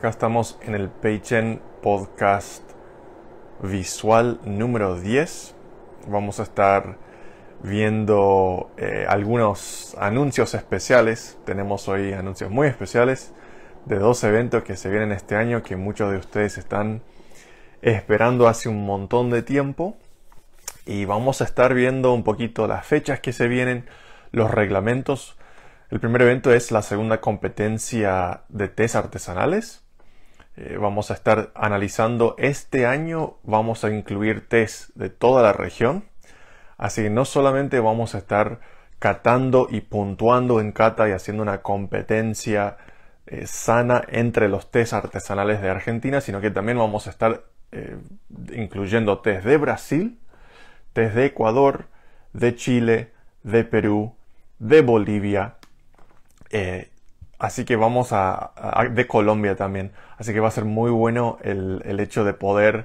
Acá estamos en el PageN Podcast Visual número 10. Vamos a estar viendo eh, algunos anuncios especiales. Tenemos hoy anuncios muy especiales de dos eventos que se vienen este año que muchos de ustedes están esperando hace un montón de tiempo. Y vamos a estar viendo un poquito las fechas que se vienen, los reglamentos. El primer evento es la segunda competencia de test artesanales eh, vamos a estar analizando este año, vamos a incluir test de toda la región. Así que no solamente vamos a estar catando y puntuando en cata y haciendo una competencia eh, sana entre los test artesanales de Argentina, sino que también vamos a estar eh, incluyendo test de Brasil, test de Ecuador, de Chile, de Perú, de Bolivia Así que vamos a, de Colombia también. Así que va a ser muy bueno el, el, hecho de poder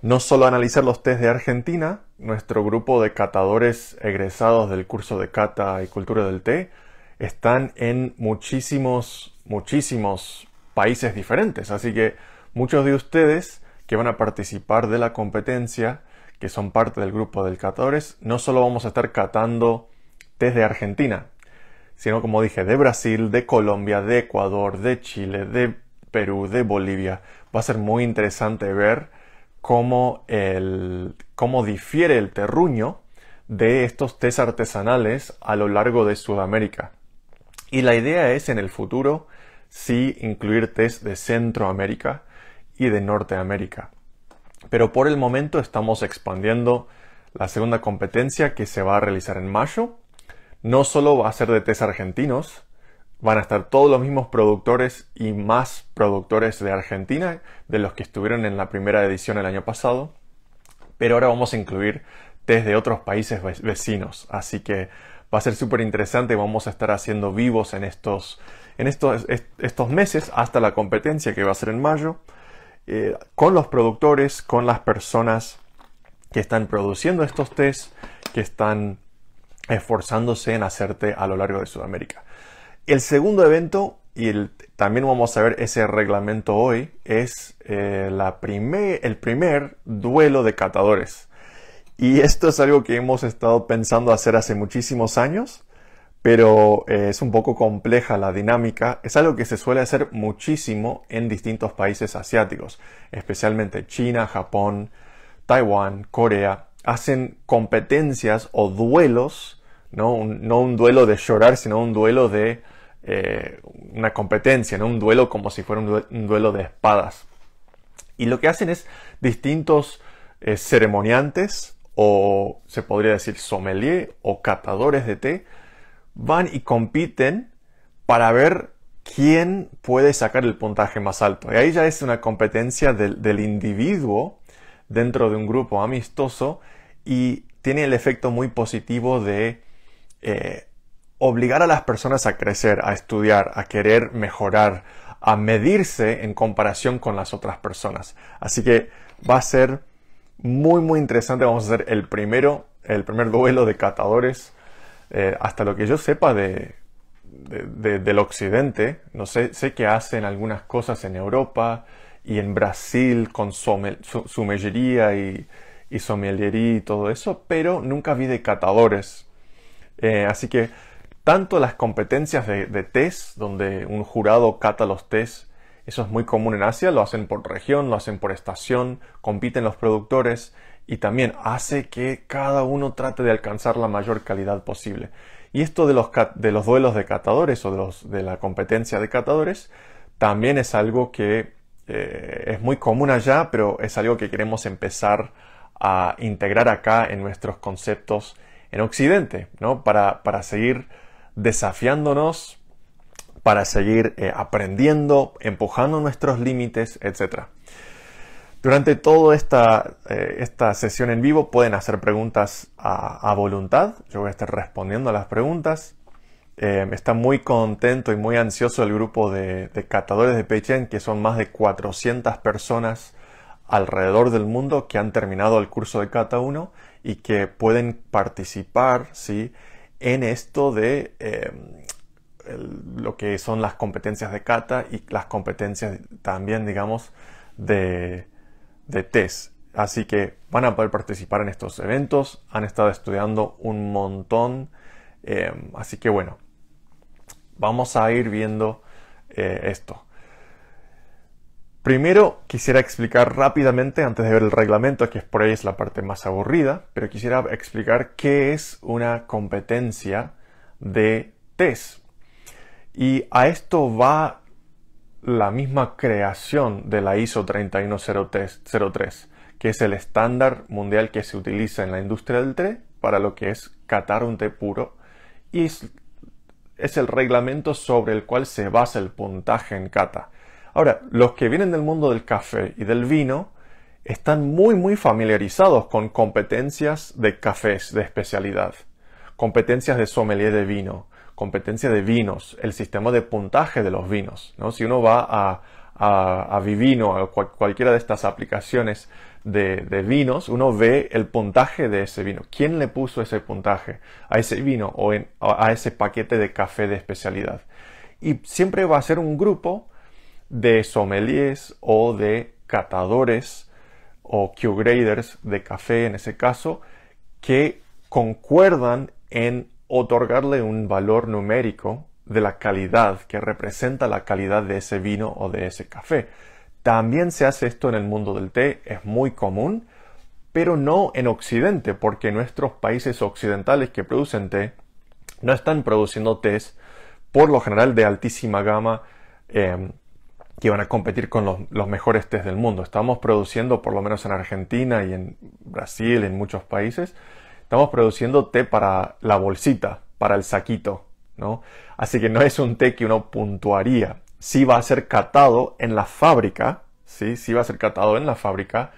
no solo analizar los test de Argentina, nuestro grupo de catadores egresados del curso de cata y cultura del té están en muchísimos, muchísimos países diferentes. Así que muchos de ustedes que van a participar de la competencia, que son parte del grupo de catadores, no solo vamos a estar catando test de Argentina, sino como dije, de Brasil, de Colombia, de Ecuador, de Chile, de Perú, de Bolivia. Va a ser muy interesante ver cómo, difiere el terruño de estos tés artesanales a lo largo de Sudamérica. Y la idea es en el futuro sí incluir test de Centroamérica y de Norteamérica. Pero por el momento estamos expandiendo la segunda competencia que se va a realizar en mayo no solo va a ser de test argentinos, van a estar todos los mismos productores y más productores de Argentina de los que estuvieron en la primera edición el año pasado, pero ahora vamos a incluir test de otros países vecinos, así que va a ser súper interesante, vamos a estar haciendo vivos en estos, en estos, estos meses hasta la competencia que va a ser en mayo, eh, con los productores, con las personas que están produciendo estos tests, que están esforzándose en hacerte a lo largo de Sudamérica. El segundo evento, y también vamos a ver ese reglamento hoy, es eh, la primer, el primer duelo de catadores. Y esto es algo que hemos estado pensando hacer hace muchísimos años, pero eh, es un poco compleja la dinámica. Es algo que se suele hacer muchísimo en distintos países asiáticos, especialmente China, Japón, Taiwán, Corea. Hacen competencias o duelos ¿no? Un, duelo de llorar, sino un duelo de eh, una competencia, ¿no? un duelo como si fuera un, duelo de espadas. Y lo que hacen es distintos eh, ceremoniantes o se podría decir sommelier o catadores de té, van y compiten para ver quién puede sacar el puntaje más alto. Y ahí ya es una competencia del individuo dentro de un grupo amistoso y tiene el efecto muy positivo de eh, obligar a las personas a crecer, a estudiar, a querer mejorar, a medirse en comparación con las otras personas. Así que va a ser muy muy interesante. Vamos a hacer el primero, el primer duelo de catadores. Eh, hasta lo que yo sepa de, del occidente, no sé, sé que hacen algunas cosas en Europa y en Brasil con sumellería y, y y todo eso, pero nunca vi de catadores eh, así que tanto las competencias de, test, donde un jurado cata los test, eso es muy común en Asia, lo hacen por región, lo hacen por estación, compiten los productores y también hace que cada uno trate de alcanzar la mayor calidad posible. Y esto de los, duelos de catadores o de, la competencia de catadores también es algo que eh, es muy común allá, pero es algo que queremos empezar a integrar acá en nuestros conceptos en Occidente, Para, para seguir desafiándonos, para seguir eh, aprendiendo, empujando nuestros límites, etc. Durante toda esta, eh, esta, sesión en vivo pueden hacer preguntas a, voluntad. Yo voy a estar respondiendo a las preguntas. Eh, está muy contento y muy ansioso el grupo de, catadores de pechen que son más de 400 personas alrededor del mundo que han terminado el curso de Cata 1 y que pueden participar ¿sí? en esto de em, lo que son las competencias de cata y las competencias también, digamos, de, de test. Así que van a poder participar en estos eventos, han estado estudiando un montón, em, así que bueno, vamos a ir viendo eh, esto. Primero quisiera explicar rápidamente, antes de ver el reglamento, que por ahí es la parte más aburrida, pero quisiera explicar qué es una competencia de test. Y a esto va la misma creación de la ISO 3103, que es el estándar mundial que se utiliza en la industria del té para lo que es catar un té puro y es el reglamento sobre el cual se basa el puntaje en cata Ahora, los que vienen del mundo del café y del vino están muy muy familiarizados con competencias de cafés de especialidad, competencias de sommelier de vino, competencia de vinos, el sistema de puntaje de los vinos. Si uno va a, a, a Vivino, a cualquiera de estas aplicaciones de, vinos, uno ve el puntaje de ese vino. ¿Quién le puso ese puntaje a ese vino o a ese paquete de café de especialidad? Y siempre va a ser un grupo de sommeliers o de catadores o Q-graders de café en ese caso que concuerdan en otorgarle un valor numérico de la calidad que representa la calidad de ese vino o de ese café. También se hace esto en el mundo del té, es muy común, pero no en Occidente, porque nuestros países occidentales que producen té no están produciendo tés por lo general de altísima gama eh, que van a competir con los, mejores tés del mundo. Estamos produciendo, por lo menos en Argentina y en Brasil, en muchos países, estamos produciendo té para la bolsita, para el saquito, Así que no es un té que uno puntuaría. Sí va a ser catado en la fábrica, sí, sí va a ser catado en la fábrica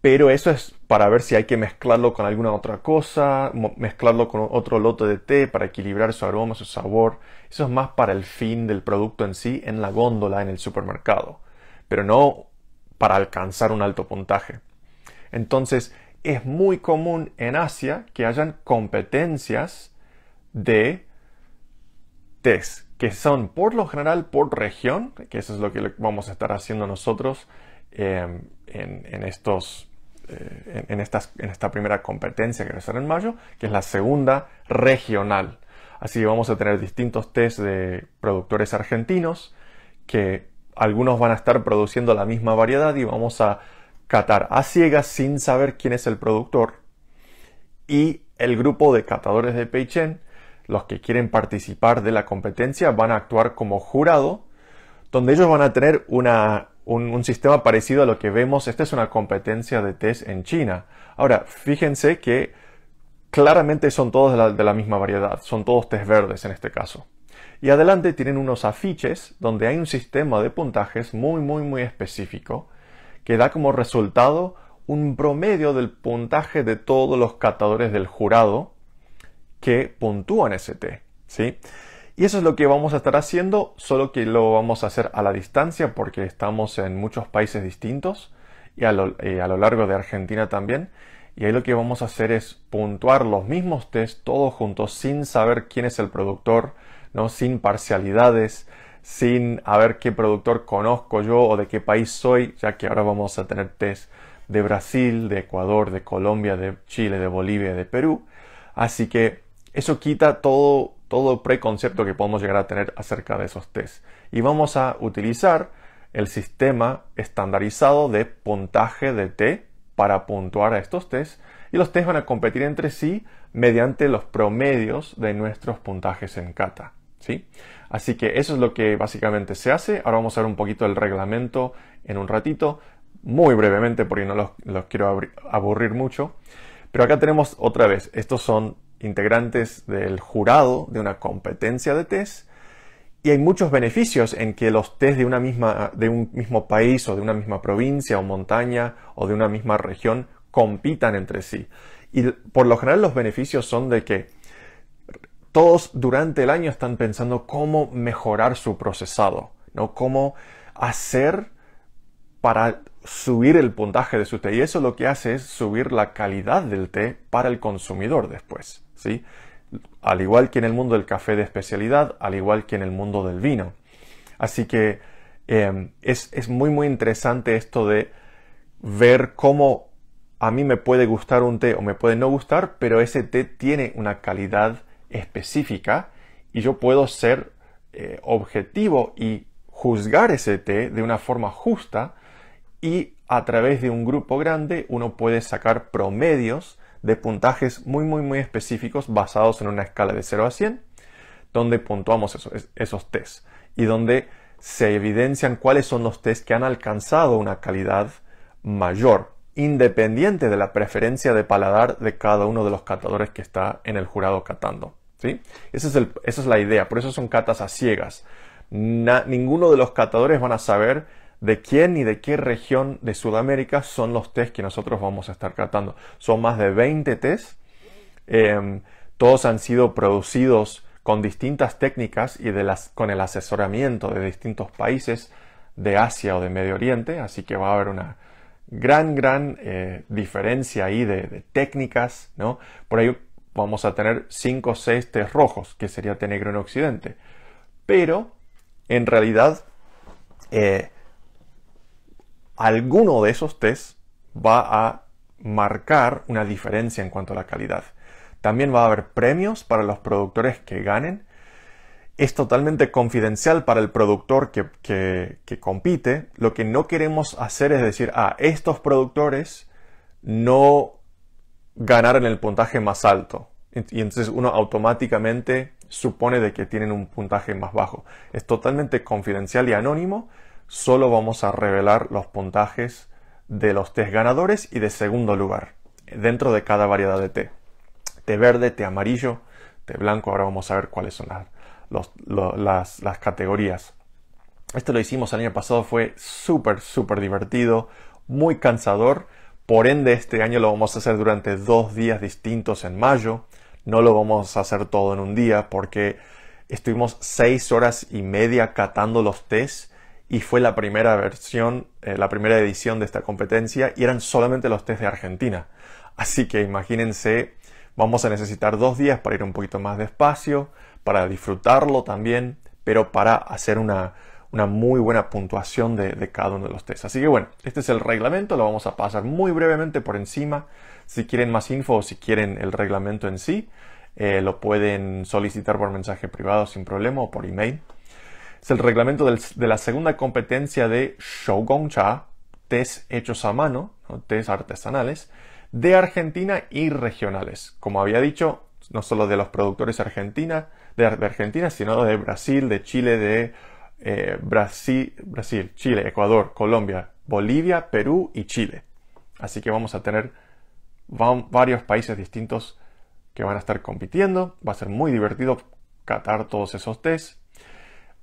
pero eso es para ver si hay que mezclarlo con alguna otra cosa, mezclarlo con otro lote de té para equilibrar su aroma, su sabor. Eso es más para el fin del producto en sí, en la góndola, en el supermercado, pero no para alcanzar un alto puntaje. Entonces, es muy común en Asia que hayan competencias de test, que son por lo general por región, que eso es lo que vamos a estar haciendo nosotros eh, en estos eh, en, en, esta primera competencia que va a ser en mayo, que es la segunda regional. Así que vamos a tener distintos test de productores argentinos, que algunos van a estar produciendo la misma variedad y vamos a catar a ciegas sin saber quién es el productor. Y el grupo de catadores de Peichen, los que quieren participar de la competencia, van a actuar como jurado, donde ellos van a tener una un, sistema parecido a lo que vemos. Esta es una competencia de test en China. Ahora, fíjense que claramente son todos de la, de la misma variedad, son todos test verdes en este caso. Y adelante tienen unos afiches donde hay un sistema de puntajes muy, muy, muy específico que da como resultado un promedio del puntaje de todos los catadores del jurado que puntúan ese test. ¿sí? Y eso es lo que vamos a estar haciendo, solo que lo vamos a hacer a la distancia porque estamos en muchos países distintos y a lo, eh, a lo largo de Argentina también. Y ahí lo que vamos a hacer es puntuar los mismos test todos juntos sin saber quién es el productor, ¿no? sin parcialidades, sin saber qué productor conozco yo o de qué país soy, ya que ahora vamos a tener test de Brasil, de Ecuador, de Colombia, de Chile, de Bolivia, de Perú. Así que eso quita todo todo preconcepto que podemos llegar a tener acerca de esos test. Y vamos a utilizar el sistema estandarizado de puntaje de T para puntuar a estos tests y los tests van a competir entre sí mediante los promedios de nuestros puntajes en Kata. ¿sí? Así que eso es lo que básicamente se hace. Ahora vamos a ver un poquito el reglamento en un ratito, muy brevemente porque no los, los quiero aburrir mucho. Pero acá tenemos otra vez, estos son integrantes del jurado de una competencia de test y hay muchos beneficios en que los test de, una de un mismo país o de una misma provincia o montaña o de una misma región compitan entre sí. Y por lo general los beneficios son de que todos durante el año están pensando cómo mejorar su procesado, ¿no? Cómo hacer para subir el puntaje de su té. Y eso lo que hace es subir la calidad del té para el consumidor después. Al igual que en el mundo del café de especialidad, al igual que en el mundo del vino. Así que em, es, muy muy interesante esto de ver cómo a mí me puede gustar un té o me puede no gustar, pero ese té tiene una calidad específica y yo puedo ser eh, objetivo y juzgar ese té de una forma justa y a través de un grupo grande uno puede sacar promedios de puntajes muy, muy, muy específicos basados en una escala de 0 a 100, donde puntuamos esos, esos tests y donde se evidencian cuáles son los tests que han alcanzado una calidad mayor, independiente de la preferencia de paladar de cada uno de los catadores que está en el jurado catando. ¿sí? Esa, es esa es la idea, por eso son catas a ciegas. ninguno de los catadores van a saber de quién y de qué región de Sudamérica son los test que nosotros vamos a estar tratando. Son más de 20 test. Em, todos han sido producidos con distintas técnicas y de las, con el asesoramiento de distintos países de Asia o de Medio Oriente, así que va a haber una gran, gran eh, diferencia ahí de, técnicas, ¿no? Por ahí vamos a tener 5 o 6 test rojos, que sería té negro en Occidente. Pero, en realidad, eh, alguno de esos test va a marcar una diferencia en cuanto a la calidad. También va a haber premios para los productores que ganen. Es totalmente confidencial para el productor que, compite. Lo que no queremos hacer es decir, a ah, estos productores no ganaron el puntaje más alto. Y entonces uno automáticamente supone de que tienen un puntaje más bajo. Es totalmente confidencial y anónimo solo vamos a revelar los puntajes de los test ganadores y de segundo lugar dentro de cada variedad de té. Té verde, té amarillo, té blanco. Ahora vamos a ver cuáles son las, categorías. Esto lo hicimos el año pasado, fue súper, súper divertido, muy cansador. Por ende, este año lo vamos a hacer durante dos días distintos en mayo. No lo vamos a hacer todo en un día porque estuvimos seis horas y media catando los test y fue la primera versión, eh, la primera edición de esta competencia y eran solamente los test de Argentina. Así que imagínense, vamos a necesitar dos días para ir un poquito más despacio, para disfrutarlo también, pero para hacer una, muy buena puntuación de, cada uno de los tests. Así que bueno, este es el reglamento, lo vamos a pasar muy brevemente por encima. Si quieren más info o si quieren el reglamento en sí, eh, lo pueden solicitar por mensaje privado sin problema o por email es el reglamento de la segunda competencia de Cha, test hechos a mano, test artesanales, de Argentina y regionales. Como había dicho, no solo de los productores de, Argentina, sino de Brasil, de Chile, de eh, Brasil, Brasil, Chile, Ecuador, Colombia, Bolivia, Perú y Chile. Así que vamos a tener varios países distintos que van a estar compitiendo. Va a ser muy divertido catar todos esos test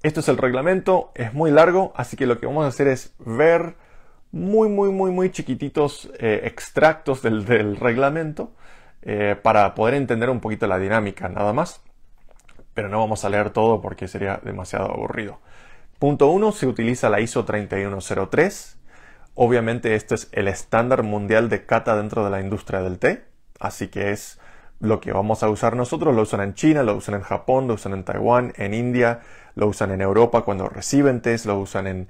esto es el reglamento, es muy largo, así que lo que vamos a hacer es ver muy, muy, muy, muy chiquititos eh, extractos del, reglamento eh, para poder entender un poquito la dinámica, nada más. Pero no vamos a leer todo porque sería demasiado aburrido. Punto 1, se utiliza la ISO 3103. Obviamente este es el estándar mundial de cata dentro de la industria del té, así que es lo que vamos a usar nosotros lo usan en China, lo usan en Japón, lo usan en Taiwán, en India, lo usan en Europa cuando reciben test, lo usan en,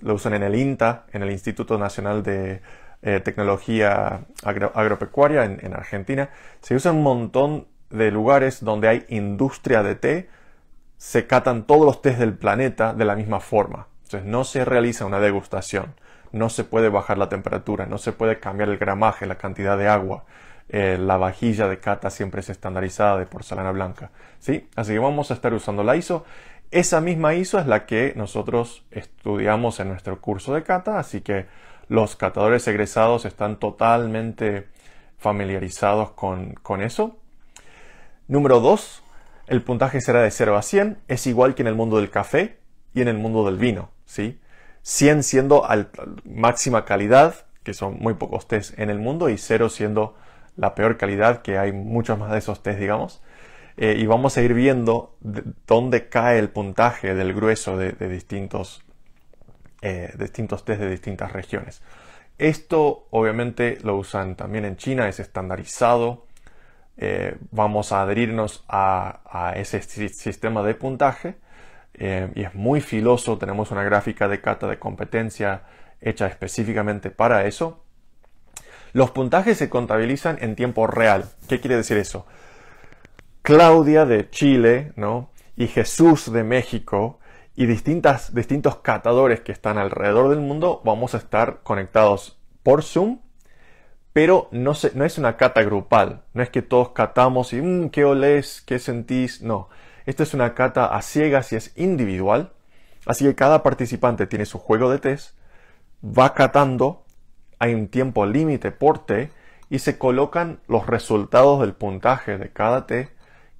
lo usan en el INTA, en el Instituto Nacional de eh, Tecnología Agropecuaria en, Argentina. Se usa en un montón de lugares donde hay industria de té, se catan todos los test del planeta de la misma forma. Entonces no se realiza una degustación, no se puede bajar la temperatura, no se puede cambiar el gramaje, la cantidad de agua. Eh, la vajilla de cata siempre es estandarizada de porcelana blanca. ¿sí? Así que vamos a estar usando la ISO. Esa misma ISO es la que nosotros estudiamos en nuestro curso de cata, así que los catadores egresados están totalmente familiarizados con, eso. Número 2. El puntaje será de 0 a 100. Es igual que en el mundo del café y en el mundo del vino. ¿sí? 100 siendo máxima calidad, que son muy pocos test en el mundo, y 0 siendo la peor calidad, que hay muchos más de esos test, digamos. Eh, y vamos a ir viendo dónde cae el puntaje del grueso de, distintos, eh, distintos test de distintas regiones. Esto obviamente lo usan también en China, es estandarizado. Eh, vamos a adherirnos a, a ese sistema de puntaje y es muy filoso. Tenemos una gráfica de cata de competencia hecha específicamente para eso los puntajes se contabilizan en tiempo real. ¿Qué quiere decir eso? Claudia de Chile, ¿no? Y Jesús de México y distintas, distintos catadores que están alrededor del mundo, vamos a estar conectados por Zoom, pero no, no es una cata grupal, no es que todos catamos y mm, qué olés, qué sentís, no. Esta es una cata a ciegas y es individual, así que cada participante tiene su juego de test, va catando hay un tiempo límite por T y se colocan los resultados del puntaje de cada T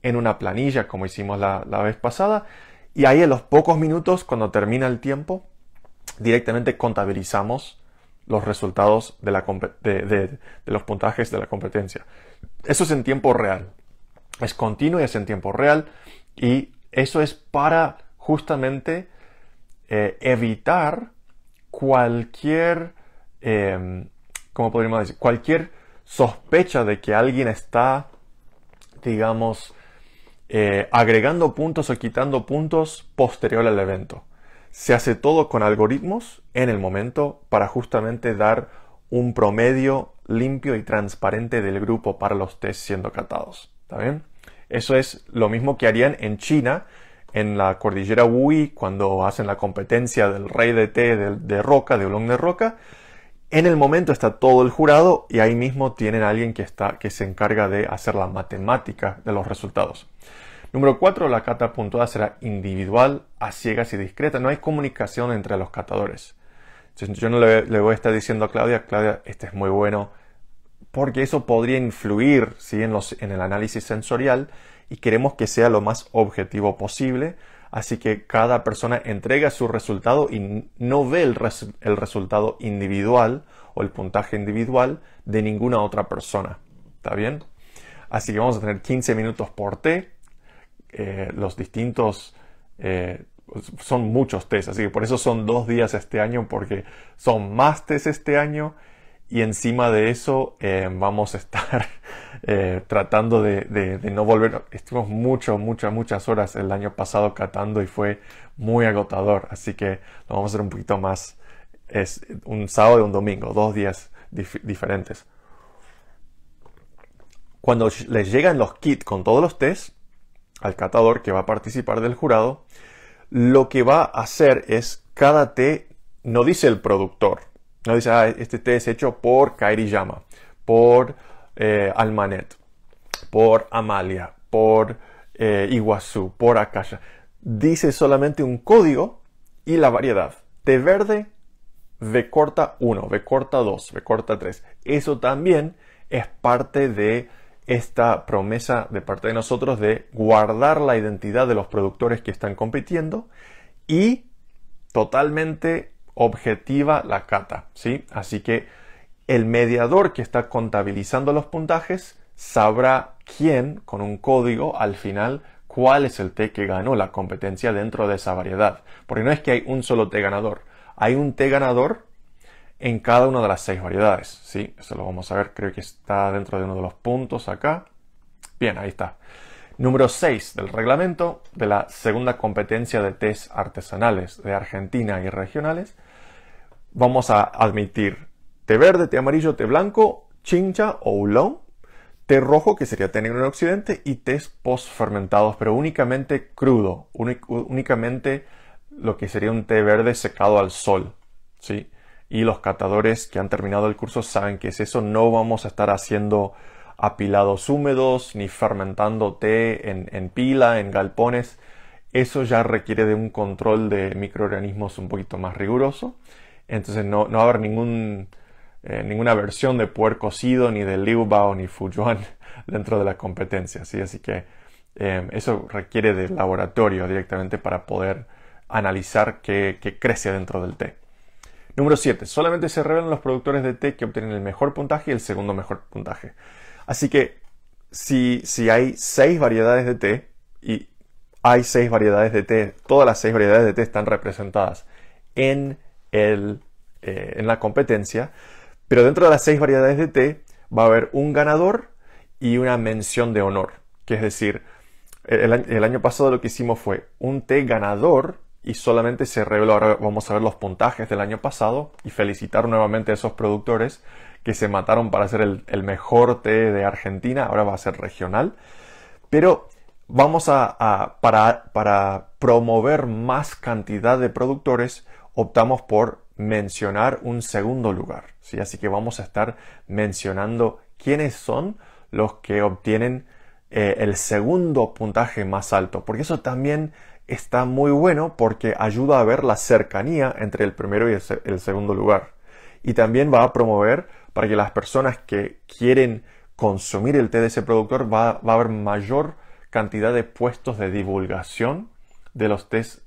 en una planilla como hicimos la, vez pasada y ahí en los pocos minutos cuando termina el tiempo directamente contabilizamos los resultados de, la, de, los puntajes de la competencia. Eso es en tiempo real. Es continuo y es en tiempo real. Y eso es para justamente eh, evitar cualquier Em, ¿cómo podríamos decir? Cualquier sospecha de que alguien está, digamos, eh, agregando puntos o quitando puntos posterior al evento. Se hace todo con algoritmos en el momento para justamente dar un promedio limpio y transparente del grupo para los test siendo catados. ¿Está Eso es lo mismo que harían en China, en la cordillera Wui, cuando hacen la competencia del rey de té de, roca, de olón de roca en el momento está todo el jurado y ahí mismo tienen a alguien que, está, que se encarga de hacer la matemática de los resultados. Número cuatro, la cata puntuada será individual, a ciegas y discreta. No hay comunicación entre los catadores. Yo no le, voy a estar diciendo a Claudia, Claudia, este es muy bueno, porque eso podría influir ¿sí? en, los, en el análisis sensorial y queremos que sea lo más objetivo posible Así que cada persona entrega su resultado y no ve el, el resultado individual o el puntaje individual de ninguna otra persona. ¿Está bien? Así que vamos a tener 15 minutos por té. Eh, los distintos... Eh, son muchos test, así que por eso son dos días este año, porque son más test este año y encima de eso eh, vamos a estar eh, tratando de, no volver. Estuvimos mucho muchas, muchas horas el año pasado catando y fue muy agotador. Así que lo vamos a hacer un poquito más. Es un sábado y un domingo, dos días diferentes. Cuando les llegan los kits con todos los tests al catador que va a participar del jurado, lo que va a hacer es cada té, no dice el productor, no dice, ah, este té es hecho por Kairi Yama, por eh, Almanet, por Amalia, por eh, Iguazú, por Akasha. Dice solamente un código y la variedad. De verde, de corta 1, de corta 2, B corta 3. Eso también es parte de esta promesa de parte de nosotros de guardar la identidad de los productores que están compitiendo y totalmente objetiva la cata, ¿sí? Así que el mediador que está contabilizando los puntajes sabrá quién, con un código al final, cuál es el té que ganó la competencia dentro de esa variedad. Porque no es que hay un solo té ganador, hay un té ganador en cada una de las seis variedades. ¿sí? Eso lo vamos a ver, creo que está dentro de uno de los puntos acá. Bien, ahí está. Número 6 del reglamento de la segunda competencia de test artesanales de Argentina y regionales. Vamos a admitir Té verde, té amarillo, té blanco, chincha o oolong, té rojo, que sería té negro en occidente, y tés postfermentados, pero únicamente crudo, únicamente lo que sería un té verde secado al sol, ¿sí? Y los catadores que han terminado el curso saben que es eso, no vamos a estar haciendo apilados húmedos, ni fermentando té en, pila, en galpones. Eso ya requiere de un control de microorganismos un poquito más riguroso. Entonces no, no va a haber ningún eh, ninguna versión de puerco cocido, ni de liu ni fujuan dentro de la competencia. ¿sí? Así que em, eso requiere de laboratorio directamente para poder analizar qué, crece dentro del té. Número 7. Solamente se revelan los productores de té que obtienen el mejor puntaje y el segundo mejor puntaje. Así que si, si hay 6 variedades de té y hay 6 variedades de té, todas las 6 variedades de té están representadas en, el, eh, en la competencia, pero dentro de las seis variedades de té va a haber un ganador y una mención de honor. Que es decir, el, año pasado lo que hicimos fue un té ganador y solamente se reveló, ahora vamos a ver los puntajes del año pasado y felicitar nuevamente a esos productores que se mataron para hacer el, mejor té de Argentina, ahora va a ser regional, pero vamos a, para, para promover más cantidad de productores, optamos por mencionar un segundo lugar. ¿sí? Así que vamos a estar mencionando quiénes son los que obtienen eh, el segundo puntaje más alto, porque eso también está muy bueno porque ayuda a ver la cercanía entre el primero y el, segundo lugar. Y también va a promover para que las personas que quieren consumir el té de ese productor va, va a haber mayor cantidad de puestos de divulgación de los test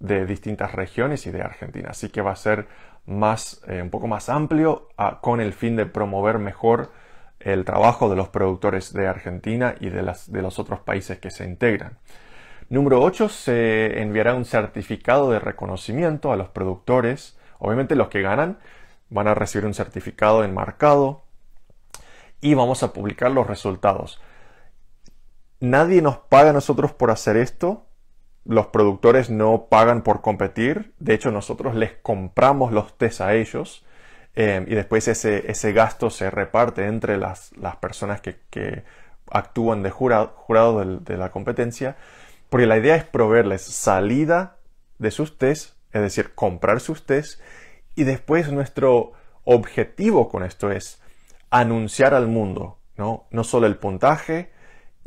de distintas regiones y de Argentina. Así que va a ser más, eh, un poco más amplio ah, con el fin de promover mejor el trabajo de los productores de Argentina y de, las, de los otros países que se integran. Número 8, se enviará un certificado de reconocimiento a los productores. Obviamente los que ganan van a recibir un certificado enmarcado y vamos a publicar los resultados. Nadie nos paga a nosotros por hacer esto, los productores no pagan por competir, de hecho nosotros les compramos los test a ellos eh, y después ese, gasto se reparte entre las, personas que, actúan de jurado, de, la competencia, porque la idea es proveerles salida de sus test, es decir, comprar sus test y después nuestro objetivo con esto es anunciar al mundo, ¿no? No solo el puntaje,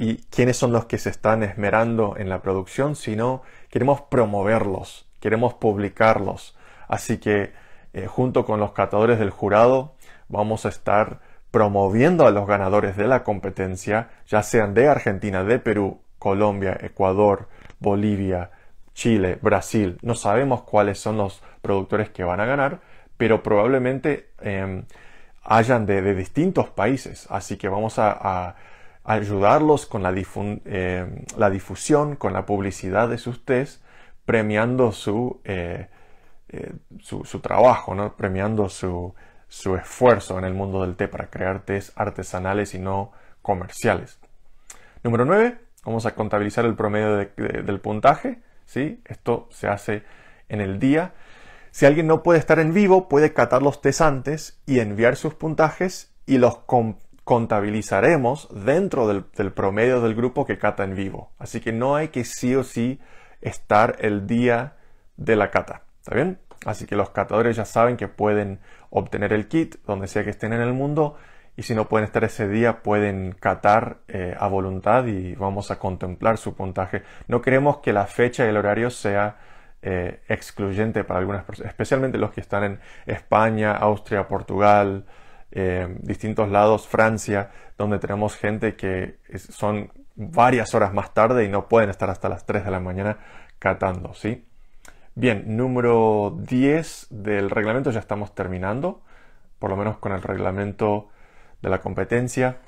y quiénes son los que se están esmerando en la producción, sino queremos promoverlos, queremos publicarlos. Así que eh, junto con los catadores del jurado vamos a estar promoviendo a los ganadores de la competencia, ya sean de Argentina, de Perú, Colombia, Ecuador, Bolivia, Chile, Brasil. No sabemos cuáles son los productores que van a ganar, pero probablemente em, hayan de, distintos países. Así que vamos a ayudarlos con la, eh, la, difusión, con la publicidad de sus test, premiando su, eh, eh, su, trabajo, ¿no? premiando su, esfuerzo en el mundo del té para crear test artesanales y no comerciales. Número 9, vamos a contabilizar el promedio del puntaje. ¿sí? Esto se hace en el día. Si alguien no puede estar en vivo, puede catar los test antes y enviar sus puntajes y los compartir contabilizaremos dentro del, promedio del grupo que cata en vivo. Así que no hay que sí o sí estar el día de la cata. ¿Está bien? Así que los catadores ya saben que pueden obtener el kit donde sea que estén en el mundo y si no pueden estar ese día pueden catar eh, a voluntad y vamos a contemplar su puntaje. No queremos que la fecha y el horario sea eh, excluyente para algunas personas, especialmente los que están en España, Austria, Portugal, eh, distintos lados, Francia, donde tenemos gente que son varias horas más tarde y no pueden estar hasta las 3 de la mañana catando, ¿sí? Bien, número 10 del reglamento ya estamos terminando, por lo menos con el reglamento de la competencia.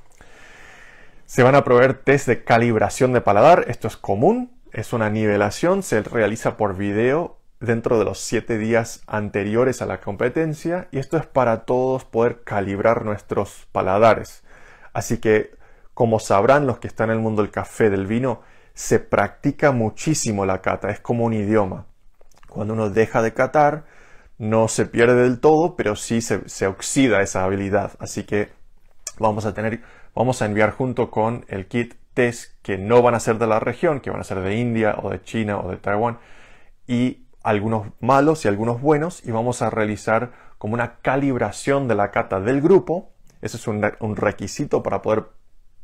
Se van a proveer test de calibración de paladar, esto es común, es una nivelación, se realiza por video dentro de los siete días anteriores a la competencia y esto es para todos poder calibrar nuestros paladares. Así que, como sabrán los que están en el mundo del café, del vino, se practica muchísimo la cata, es como un idioma. Cuando uno deja de catar, no se pierde del todo, pero sí se, se oxida esa habilidad. Así que vamos a tener, vamos a enviar junto con el kit test que no van a ser de la región, que van a ser de India o de China o de Taiwán, y algunos malos y algunos buenos y vamos a realizar como una calibración de la cata del grupo. Ese es un, requisito para poder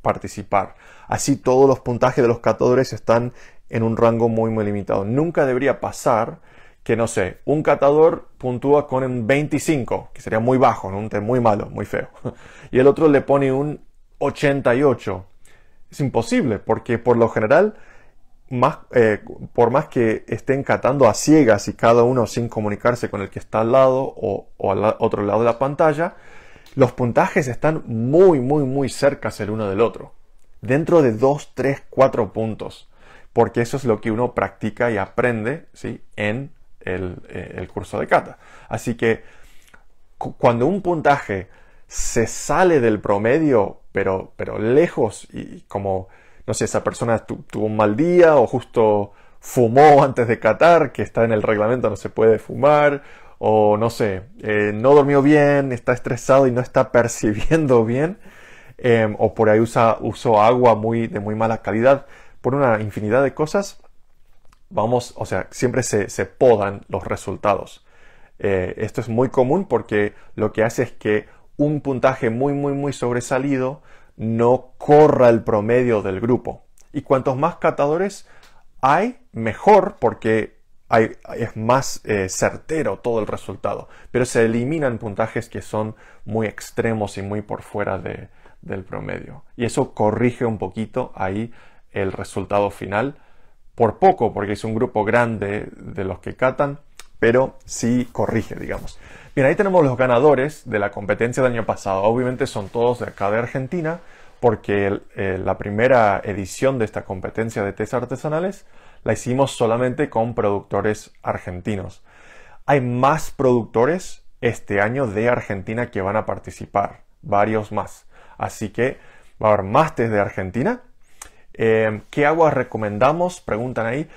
participar. Así todos los puntajes de los catadores están en un rango muy muy limitado. Nunca debería pasar que, no sé, un catador puntúa con un 25, que sería muy bajo, un muy malo, muy feo. Y el otro le pone un 88. Es imposible, porque por lo general eh, por más que estén catando a ciegas y cada uno sin comunicarse con el que está al lado o, al otro lado de la pantalla, los puntajes están muy, muy, muy cercas el uno del otro. Dentro de 2, 3, 4 puntos. Porque eso es lo que uno practica y aprende ¿sí? en el, eh, el curso de cata. Así que cuando un puntaje se sale del promedio, pero, pero lejos y como no sé, esa persona tuvo un mal día o justo fumó antes de catar, que está en el reglamento, no se puede fumar, o no sé, eh, no durmió bien, está estresado y no está percibiendo bien, em, o por ahí usa, usó agua muy, de muy mala calidad, por una infinidad de cosas, vamos, o sea, siempre se, podan los resultados. Eh, esto es muy común porque lo que hace es que un puntaje muy, muy, muy sobresalido no corra el promedio del grupo. Y cuantos más catadores hay, mejor, porque es más eh, certero todo el resultado. Pero se eliminan puntajes que son muy extremos y muy por fuera del promedio. Y eso corrige un poquito ahí el resultado final. Por poco, porque es un grupo grande de los que catan, pero sí corrige, digamos. Bien, ahí tenemos los ganadores de la competencia del año pasado. Obviamente son todos de acá de Argentina, porque la primera edición de esta competencia de test artesanales la hicimos solamente con productores argentinos. Hay más productores este año de Argentina que van a participar, varios más. Así que va a haber más test de Argentina. Em, ¿Qué agua recomendamos? Preguntan ahí.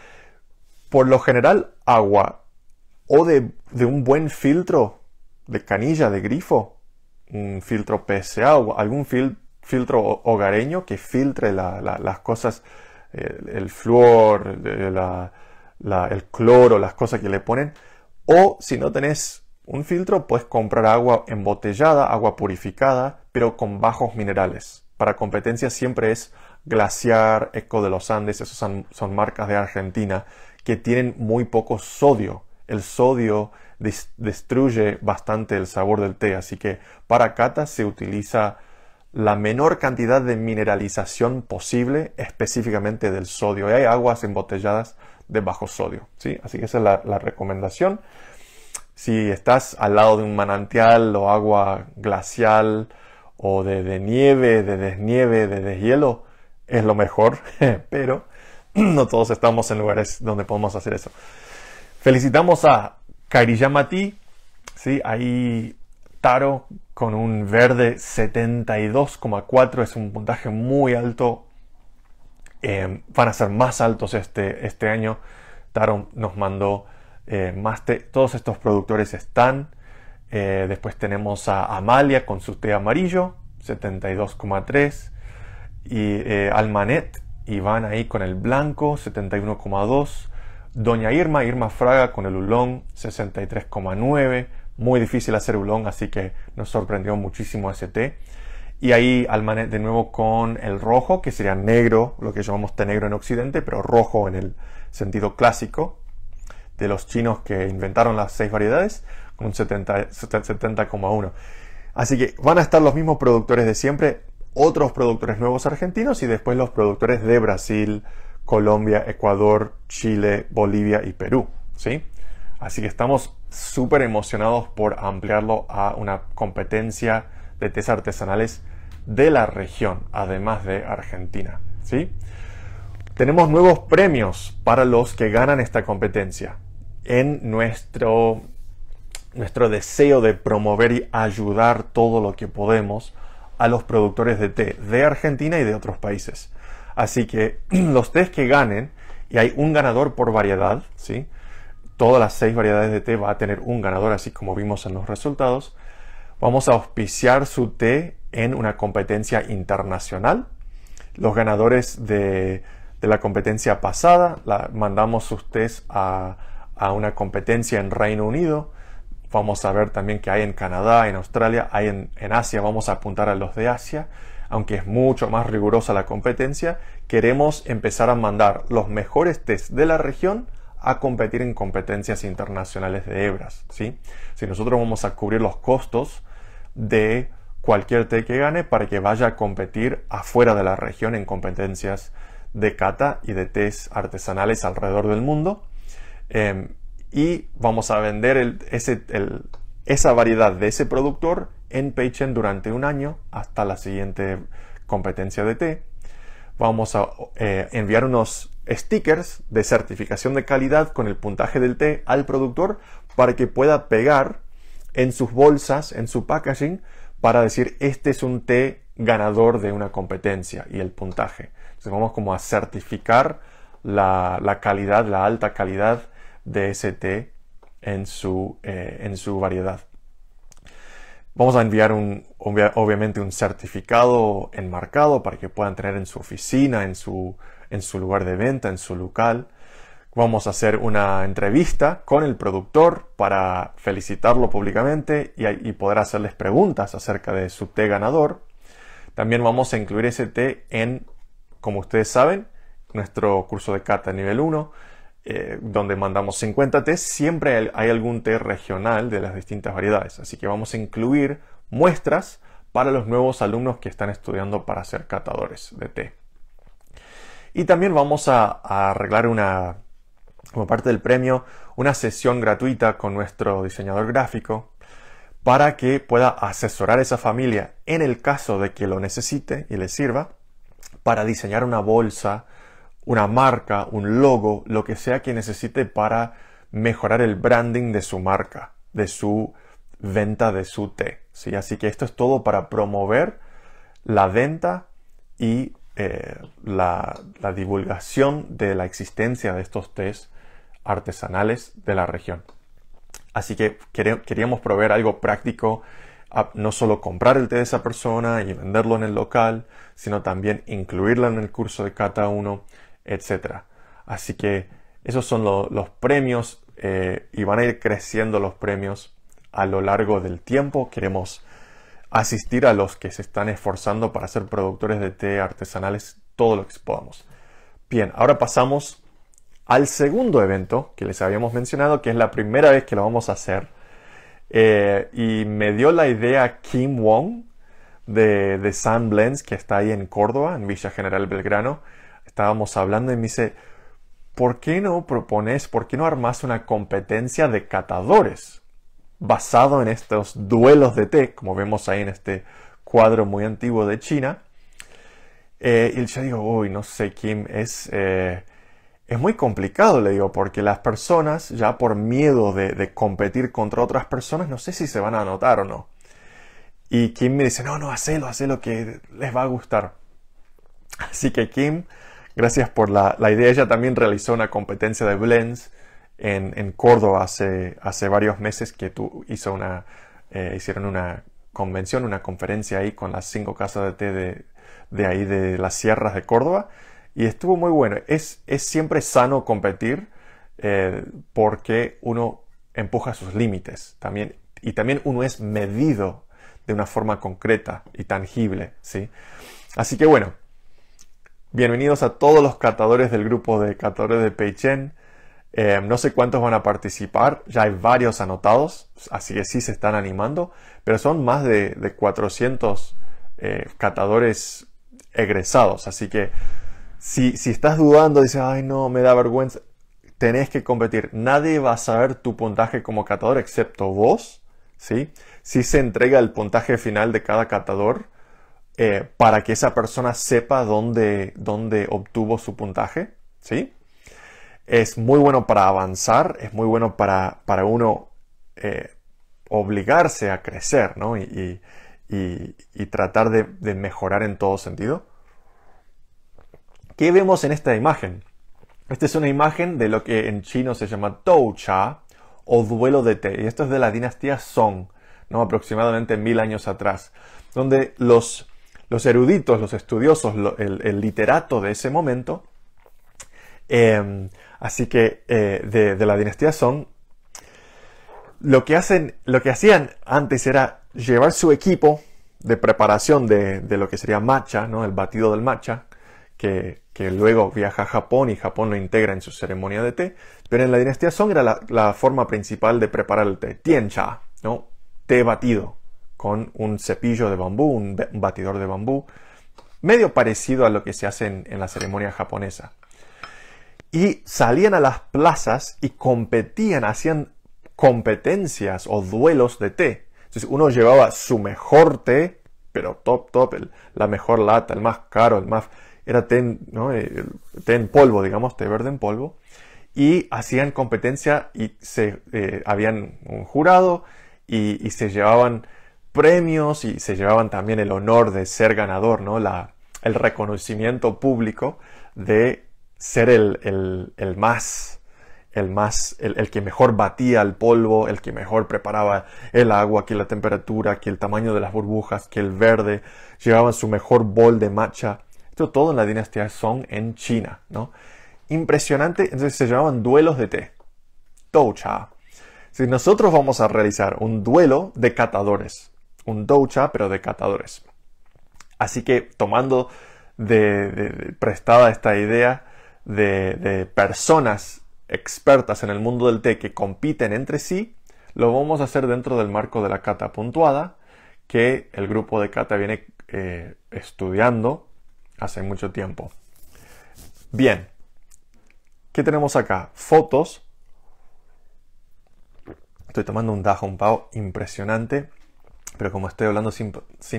Por lo general, agua o de un buen filtro de canilla, de grifo, un filtro PSA o algún filtro hogareño que filtre las cosas, el, flor, flúor, eh, el cloro, las cosas que le ponen. O si no tenés un filtro, puedes comprar agua embotellada, agua purificada, pero con bajos minerales. Para competencia siempre es Glaciar, Eco de los Andes, esas son, son marcas de Argentina que tienen muy poco sodio. El sodio destruye bastante el sabor del té, así que para catas se utiliza la menor cantidad de mineralización posible, específicamente del sodio. Y hay aguas embotelladas de bajo sodio, ¿sí? Así que esa es la, recomendación. Si estás al lado de un manantial o agua glacial o de, de nieve, de desnieve, de deshielo, es lo mejor, pero no todos estamos en lugares donde podemos hacer eso. Felicitamos a Kairi Yamati, ¿sí? ahí Taro con un verde 72,4 es un puntaje muy alto. Eh, van a ser más altos este, este año. Taro nos mandó eh, más Todos estos productores están. Eh, después tenemos a Amalia con su té amarillo, 72,3. Y Almanet, y van ahí con el blanco, 71,2. Doña Irma, Irma Fraga con el Ulón 63,9. Muy difícil hacer Ulón, así que nos sorprendió muchísimo ese té. Y ahí de nuevo con el rojo, que sería negro, lo que llamamos té negro en Occidente, pero rojo en el sentido clásico de los chinos que inventaron las seis variedades, con un 70,1. Así que van a estar los mismos productores de siempre, otros productores nuevos argentinos y después los productores de Brasil, Colombia, Ecuador, Chile, Bolivia y Perú. ¿sí? Así que estamos súper emocionados por ampliarlo a una competencia de tés artesanales de la región, además de Argentina. ¿sí? Tenemos nuevos premios para los que ganan esta competencia. En nuestro, nuestro deseo de promover y ayudar todo lo que podemos a los productores de té de Argentina y de otros países. Así que los test que ganen, y hay un ganador por variedad, ¿sí? Todas las seis variedades de té va a tener un ganador, así como vimos en los resultados. Vamos a auspiciar su té en una competencia internacional. Los ganadores de, la competencia pasada, la, mandamos sus test a, una competencia en Reino Unido. Vamos a ver también que hay en Canadá, en Australia, hay en Asia, vamos a apuntar a los de Asia aunque es mucho más rigurosa la competencia, queremos empezar a mandar los mejores test de la región a competir en competencias internacionales de hebras. ¿sí? Si nosotros vamos a cubrir los costos de cualquier té que gane para que vaya a competir afuera de la región en competencias de cata y de test artesanales alrededor del mundo. Em, y vamos a vender esa variedad de ese productor en Peichen durante un año hasta la siguiente competencia de té. Vamos a eh, enviar unos stickers de certificación de calidad con el puntaje del té al productor para que pueda pegar en sus bolsas, en su packaging, para decir este es un té ganador de una competencia y el puntaje. Entonces vamos como a certificar la, calidad, la alta calidad de ese té en su, eh, en su variedad. Vamos a enviar un, obviamente un certificado enmarcado para que puedan tener en su oficina, en su, lugar de venta, en su local. Vamos a hacer una entrevista con el productor para felicitarlo públicamente y, y poder hacerles preguntas acerca de su té ganador. También vamos a incluir ese té en, como ustedes saben, nuestro curso de carta nivel 1 eh, donde mandamos 50 tés, siempre hay algún té regional de las distintas variedades. Así que vamos a incluir muestras para los nuevos alumnos que están estudiando para ser catadores de té. Y también vamos a, a arreglar una, como parte del premio, una sesión gratuita con nuestro diseñador gráfico para que pueda asesorar a esa familia en el caso de que lo necesite y le sirva para diseñar una bolsa una marca, un logo, lo que sea que necesite para mejorar el branding de su marca, de su venta de su té. ¿sí? Así que esto es todo para promover la venta y eh, la, divulgación de la existencia de estos tés artesanales de la región. Así que queríamos proveer algo práctico, no solo comprar el té de esa persona y venderlo en el local, sino también incluirla en el curso de cada uno etc. Así que esos son los premios eh, y van a ir creciendo los premios a lo largo del tiempo. Queremos asistir a los que se están esforzando para ser productores de té artesanales todo lo que podamos. Bien, ahora pasamos al segundo evento que les habíamos mencionado, que es la primera vez que lo vamos a hacer. Eh, y me dio la idea Kim Wong de, de Sun Blends, que está ahí en Córdoba, en Villa General Belgrano estábamos hablando y me dice, ¿por qué no propones, por qué no armas una competencia de catadores basado en estos duelos de té, como vemos ahí en este cuadro muy antiguo de China? Eh, y yo digo, uy, no sé, Kim, es, eh, es muy complicado, le digo, porque las personas, ya por miedo de, de competir contra otras personas, no sé si se van a anotar o no. Y Kim me dice, no, no, hacelo, hacelo, que les va a gustar. Así que Kim Gracias por la, idea. Ella también realizó una competencia de blends en, Córdoba hace, hace varios meses que tú hizo una, eh, hicieron una convención, una conferencia ahí con las cinco casas de té de, ahí de las sierras de Córdoba y estuvo muy bueno. Es, es siempre sano competir eh, porque uno empuja sus límites también y también uno es medido de una forma concreta y tangible, ¿sí? Así que bueno, Bienvenidos a todos los catadores del grupo de catadores de Peichen. Eh, no sé cuántos van a participar, ya hay varios anotados, así que sí se están animando, pero son más de, 400 eh, catadores egresados, así que si, estás dudando, dices, ay no, me da vergüenza, tenés que competir. Nadie va a saber tu puntaje como catador excepto vos, Si se entrega el puntaje final de cada catador, eh, para que esa persona sepa dónde, obtuvo su puntaje, ¿sí? Es muy bueno para avanzar, es muy bueno para, uno eh, obligarse a crecer, Y, tratar de, mejorar en todo sentido. ¿Qué vemos en esta imagen? Esta es una imagen de lo que en chino se llama cha o duelo de té. Y esto es de la dinastía Song, ¿no? aproximadamente mil años atrás, donde los los eruditos, los estudiosos, el, literato de ese momento. Em, así que eh, de, la dinastía Song, lo que, hacen, lo que hacían antes era llevar su equipo de preparación de, lo que sería matcha, ¿no? el batido del matcha, que, luego viaja a Japón y Japón lo integra en su ceremonia de té, pero en la dinastía Song era la, forma principal de preparar el té, tiancha, ¿no? té batido, con un cepillo de bambú, un batidor de bambú, medio parecido a lo que se hace en, la ceremonia japonesa. Y salían a las plazas y competían, hacían competencias o duelos de té. Entonces uno llevaba su mejor té, pero top, top, la mejor lata, el más caro, el más... Era té, ¿no? Eh, té en polvo, digamos, té verde en polvo. Y hacían competencia y se eh, habían un jurado y se llevaban premios y se llevaban también el honor de ser ganador, ¿no? el reconocimiento público de ser el, el, el más, el más, el, que mejor batía el polvo, el que mejor preparaba el agua, que la temperatura, que el tamaño de las burbujas, que el verde, llevaban su mejor bol de matcha. Esto todo en la dinastía Song en China, ¿no? Impresionante, entonces se llamaban duelos de té. Tou Si nosotros vamos a realizar un duelo de catadores, un doucha, pero de catadores. Así que tomando de, prestada esta idea de, personas expertas en el mundo del té que compiten entre sí, lo vamos a hacer dentro del marco de la cata puntuada que el grupo de cata viene eh, estudiando hace mucho tiempo. Bien, ¿qué tenemos acá? Fotos. Estoy tomando un un Pao impresionante. Pero como estoy hablando sin,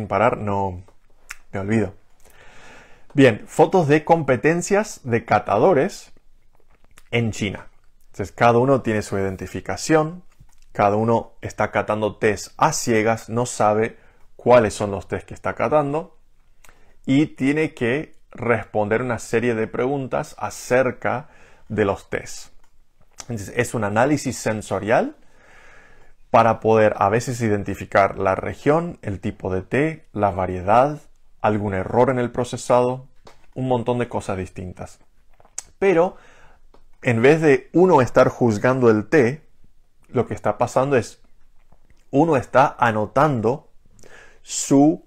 parar, no me olvido. Bien, fotos de competencias de catadores en China. Entonces, cada uno tiene su identificación, cada uno está catando test a ciegas, no sabe cuáles son los test que está catando y tiene que responder una serie de preguntas acerca de los test. Entonces, es un análisis sensorial para poder a veces identificar la región, el tipo de té, la variedad, algún error en el procesado, un montón de cosas distintas. Pero en vez de uno estar juzgando el té, lo que está pasando es uno está anotando su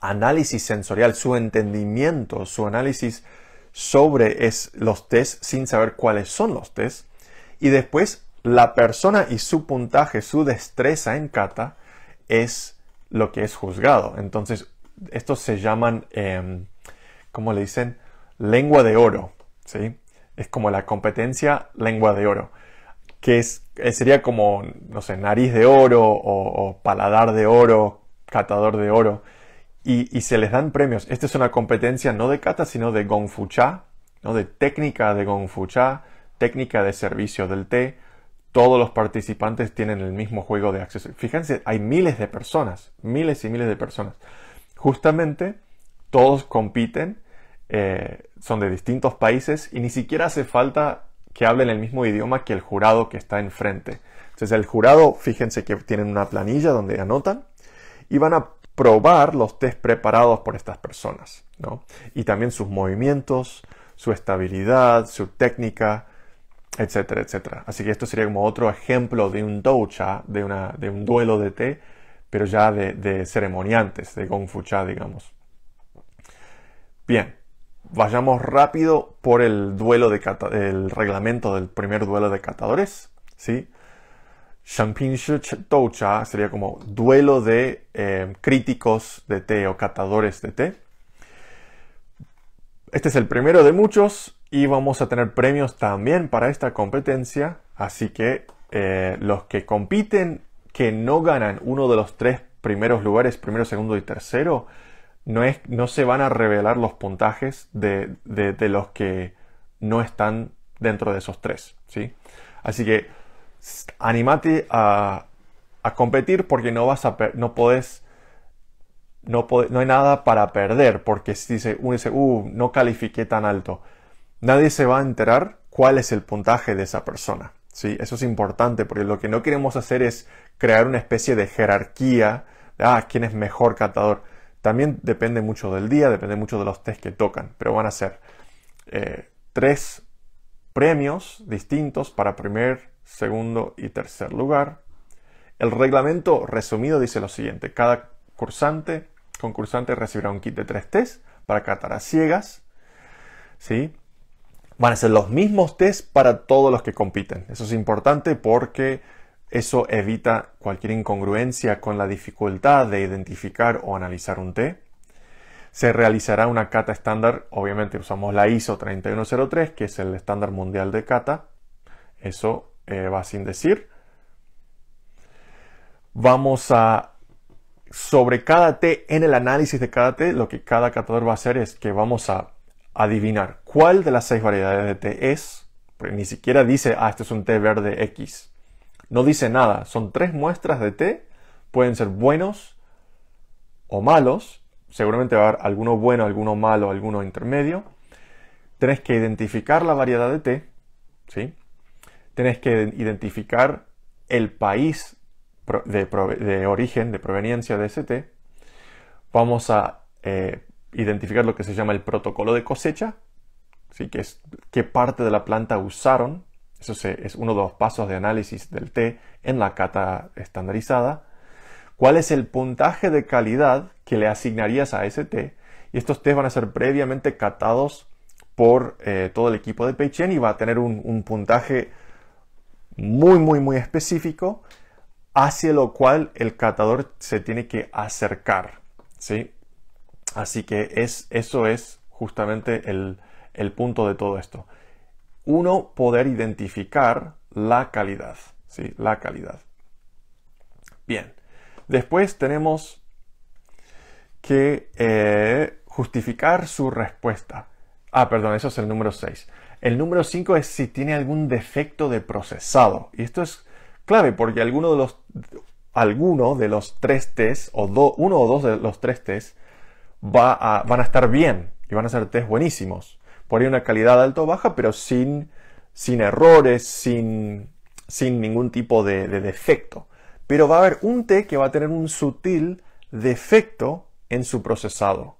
análisis sensorial, su entendimiento, su análisis sobre es, los tés sin saber cuáles son los tés. y después la persona y su puntaje, su destreza en kata es lo que es juzgado. Entonces, estos se llaman, em, ¿cómo le dicen? Lengua de oro, ¿sí? Es como la competencia lengua de oro, que eh, sería como, no sé, nariz de oro o, paladar de oro, catador de oro, y, se les dan premios. Esta es una competencia no de kata, sino de gongfu cha, de técnica de gongfu cha, técnica de servicio del té, todos los participantes tienen el mismo juego de acceso. Fíjense, hay miles de personas, miles y miles de personas. Justamente todos compiten, eh, son de distintos países y ni siquiera hace falta que hablen el mismo idioma que el jurado que está enfrente. Entonces el jurado, fíjense que tienen una planilla donde anotan y van a probar los test preparados por estas personas, Y también sus movimientos, su estabilidad, su técnica, etcétera, etcétera. Así que esto sería como otro ejemplo de un doucha, de, una, de un duelo de té, pero ya de, de ceremoniantes, de cha, digamos. Bien, vayamos rápido por el duelo de el reglamento del primer duelo de catadores, ¿sí? Shangping Shi sería como duelo de eh, críticos de té o catadores de té. Este es el primero de muchos y vamos a tener premios también para esta competencia. Así que eh, los que compiten que no ganan uno de los tres primeros lugares, primero, segundo y tercero, no, es, no se van a revelar los puntajes de, de, los que no están dentro de esos tres. ¿sí? Así que animate a, competir porque no vas a no podés no, no hay nada para perder porque si se, uno dice uh, no califiqué tan alto nadie se va a enterar cuál es el puntaje de esa persona. ¿sí? Eso es importante porque lo que no queremos hacer es crear una especie de jerarquía. De, ah, ¿quién es mejor catador? También depende mucho del día, depende mucho de los test que tocan, pero van a ser eh, tres premios distintos para primer, segundo y tercer lugar. El reglamento resumido dice lo siguiente, cada cursante, concursante recibirá un kit de tres test para catar a ciegas, ¿sí? van a ser los mismos test para todos los que compiten. Eso es importante porque eso evita cualquier incongruencia con la dificultad de identificar o analizar un T. Se realizará una cata estándar, obviamente usamos la ISO 3103, que es el estándar mundial de cata. Eso eh, va sin decir. Vamos a sobre cada T, en el análisis de cada T, lo que cada catador va a hacer es que vamos a adivinar cuál de las seis variedades de té es, porque ni siquiera dice, ah, este es un té verde X. No dice nada, son tres muestras de té, pueden ser buenos o malos, seguramente va a haber alguno bueno, alguno malo, alguno intermedio. Tenés que identificar la variedad de té, ¿sí? Tenés que identificar el país de, origen, de proveniencia de ese té. Vamos a eh, identificar lo que se llama el protocolo de cosecha, ¿sí? que es qué parte de la planta usaron. Eso es uno de los pasos de análisis del té en la cata estandarizada. ¿Cuál es el puntaje de calidad que le asignarías a ese té? Y estos tés van a ser previamente catados por eh, todo el equipo de Peichen y va a tener un, un puntaje muy, muy, muy específico hacia lo cual el catador se tiene que acercar. ¿sí? Así que eso es justamente el, punto de todo esto. Uno, poder identificar la calidad. ¿sí? La calidad. Bien. Después tenemos que eh, justificar su respuesta. Ah, perdón, eso es el número 6. El número 5 es si tiene algún defecto de procesado. Y esto es clave porque alguno de los, alguno de los tres test, o uno o dos de los tres test, van a estar bien y van a ser test buenísimos. Por ahí una calidad alto o baja, pero sin, sin errores, sin, sin ningún tipo de, defecto. Pero va a haber un test que va a tener un sutil defecto en su procesado.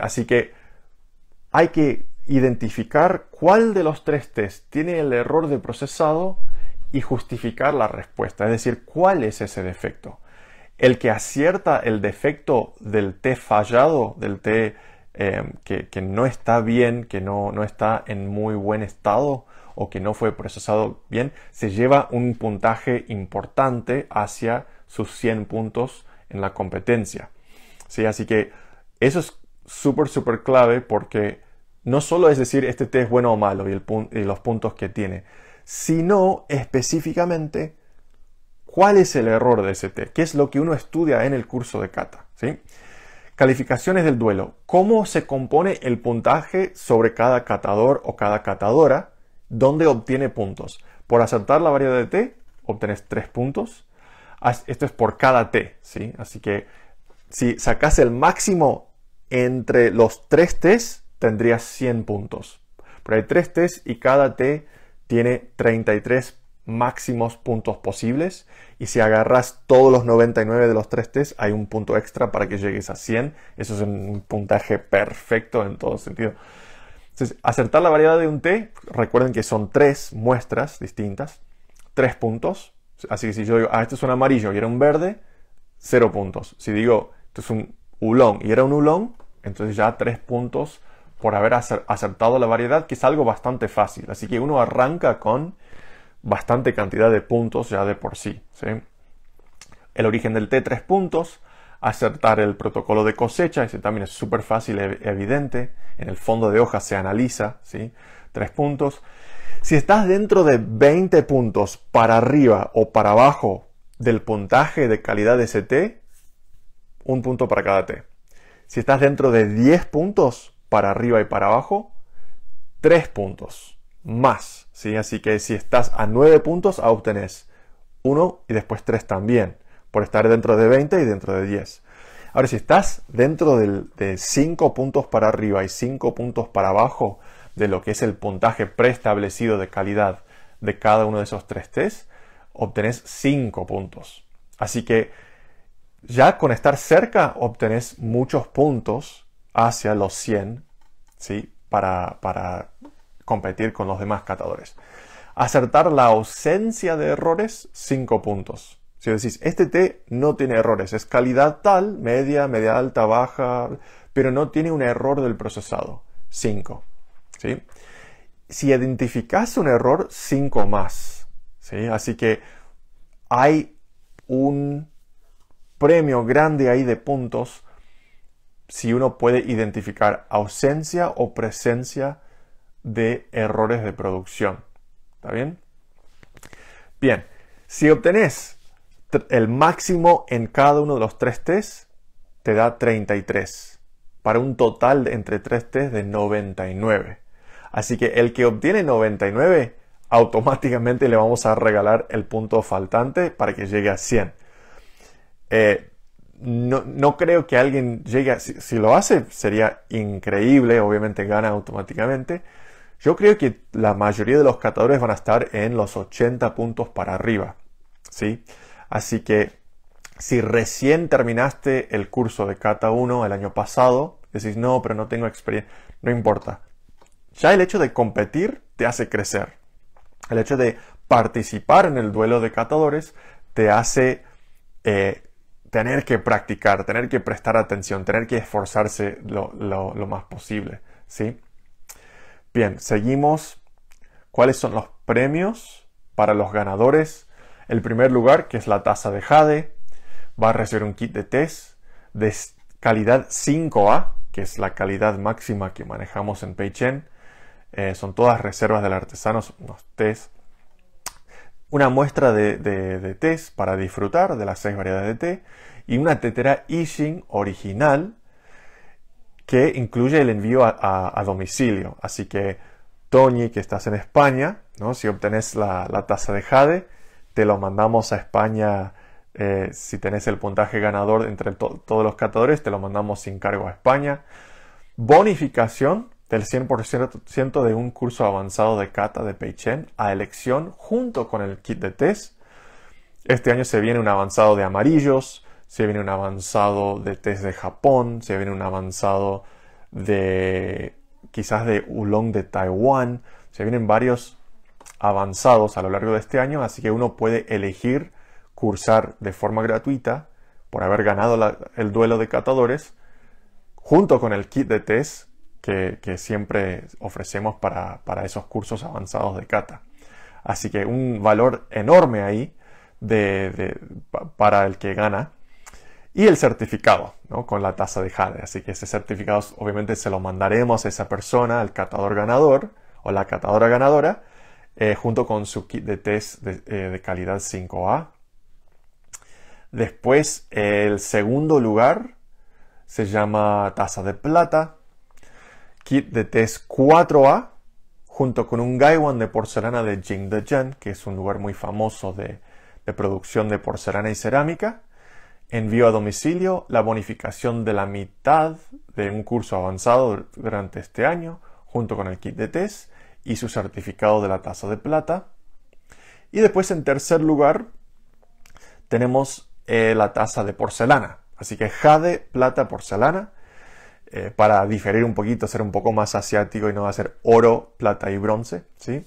Así que hay que identificar cuál de los tres test tiene el error de procesado y justificar la respuesta, es decir, cuál es ese defecto. El que acierta el defecto del té fallado, del té eh, que, no está bien, que no, está en muy buen estado o que no fue procesado bien, se lleva un puntaje importante hacia sus 100 puntos en la competencia. Así que eso es súper, súper clave porque no solo es decir este té es bueno o malo y, y los puntos que tiene, sino específicamente ¿Cuál es el error de ese T? ¿Qué es lo que uno estudia en el curso de Cata? ¿Sí? Calificaciones del duelo. ¿Cómo se compone el puntaje sobre cada catador o cada catadora? ¿Dónde obtiene puntos? Por aceptar la variedad de T, obtienes 3 puntos. Esto es por cada T, ¿sí? Así que si sacas el máximo entre los 3 Ts, tendrías 100 puntos. Pero hay 3 Ts y cada T tiene 33 puntos máximos puntos posibles y si agarras todos los 99 de los tres test hay un punto extra para que llegues a 100. Eso es un puntaje perfecto en todo sentido. Entonces, acertar la variedad de un t, recuerden que son tres muestras distintas, tres puntos. Así que si yo digo, ah, esto es un amarillo y era un verde, 0 puntos. Si digo, esto es un ulón y era un ulón, entonces ya tres puntos por haber acertado la variedad, que es algo bastante fácil. Así que uno arranca con bastante cantidad de puntos ya de por sí. El origen del T, tres puntos. Acertar el protocolo de cosecha, ese también es súper fácil, e- evidente. En el fondo de hoja se analiza, Tres puntos. Si estás dentro de 20 puntos para arriba o para abajo del puntaje de calidad de ese T, un punto para cada T. Si estás dentro de 10 puntos para arriba y para abajo, tres puntos más. Así que si estás a 9 puntos, obtenés 1 y después 3 también, por estar dentro de 20 y dentro de 10. Ahora, si estás dentro de 5 puntos para arriba y 5 puntos para abajo de lo que es el puntaje preestablecido de calidad de cada uno de esos tres test, obtenés 5 puntos. Así que ya con estar cerca obtenés muchos puntos hacia los 100, ¿sí? Para, para competir con los demás catadores. Acertar la ausencia de errores, 5 puntos. Si decís, este té no tiene errores, es calidad tal, media, media alta, baja, pero no tiene un error del procesado, 5. Si identificas un error, 5 más. Así que hay un premio grande ahí de puntos si uno puede identificar ausencia o presencia de errores de producción. ¿Está bien? Bien, si obtenés el máximo en cada uno de los tres tests, te da 33, para un total entre tres tests de 99. Así que el que obtiene 99, automáticamente le vamos a regalar el punto faltante para que llegue a 100. Eh, no, creo que alguien llegue a, si lo hace, sería increíble, obviamente gana automáticamente, yo creo que la mayoría de los catadores van a estar en los 80 puntos para arriba. ¿sí? Así que si recién terminaste el curso de Cata 1 el año pasado, decís, no, pero no tengo experiencia, no importa. Ya el hecho de competir te hace crecer. El hecho de participar en el duelo de catadores te hace eh, tener que practicar, tener que prestar atención, tener que esforzarse lo, lo más posible. ¿sí? Bien, seguimos. ¿Cuáles son los premios para los ganadores? El primer lugar, que es la taza de Jade, va a recibir un kit de test de calidad 5A, que es la calidad máxima que manejamos en Pei Chen eh, son todas reservas del artesano, unos test. Una muestra de, test para disfrutar de las seis variedades de té. Y una tetera Ishin original que incluye el envío a, domicilio. Así que, Tony, que estás en España, ¿no? si obtenés la, tasa de Jade, te lo mandamos a España. Eh, si tenés el puntaje ganador entre todos los catadores, te lo mandamos sin cargo a España. Bonificación del 100% de un curso avanzado de cata de Peichen a elección junto con el kit de test. Este año se viene un avanzado de amarillos, se viene un avanzado de test de Japón, se viene un avanzado de quizás de Oolong de Taiwán, se vienen varios avanzados a lo largo de este año, así que uno puede elegir cursar de forma gratuita por haber ganado el duelo de catadores, junto con el kit de test que, siempre ofrecemos para, esos cursos avanzados de cata. Así que un valor enorme ahí de, para el que gana y el certificado con la taza de Jade. Así que ese certificado obviamente se lo mandaremos a esa persona, al catador ganador o la catadora ganadora, eh, junto con su kit de test de, eh, calidad 5A. Después, el segundo lugar se llama taza de plata, kit de test 4A, junto con un gaiwan de porcelana de Jingdezhen, que es un lugar muy famoso de producción de porcelana y cerámica envío a domicilio, la bonificación de la mitad de un curso avanzado durante este año, junto con el kit de test y su certificado de la taza de plata. Y después, en tercer lugar, tenemos eh, la taza de porcelana. Así que jade, plata, porcelana. Eh, para diferir un poquito, ser un poco más asiático y no hacer oro, plata y bronce. ¿sí?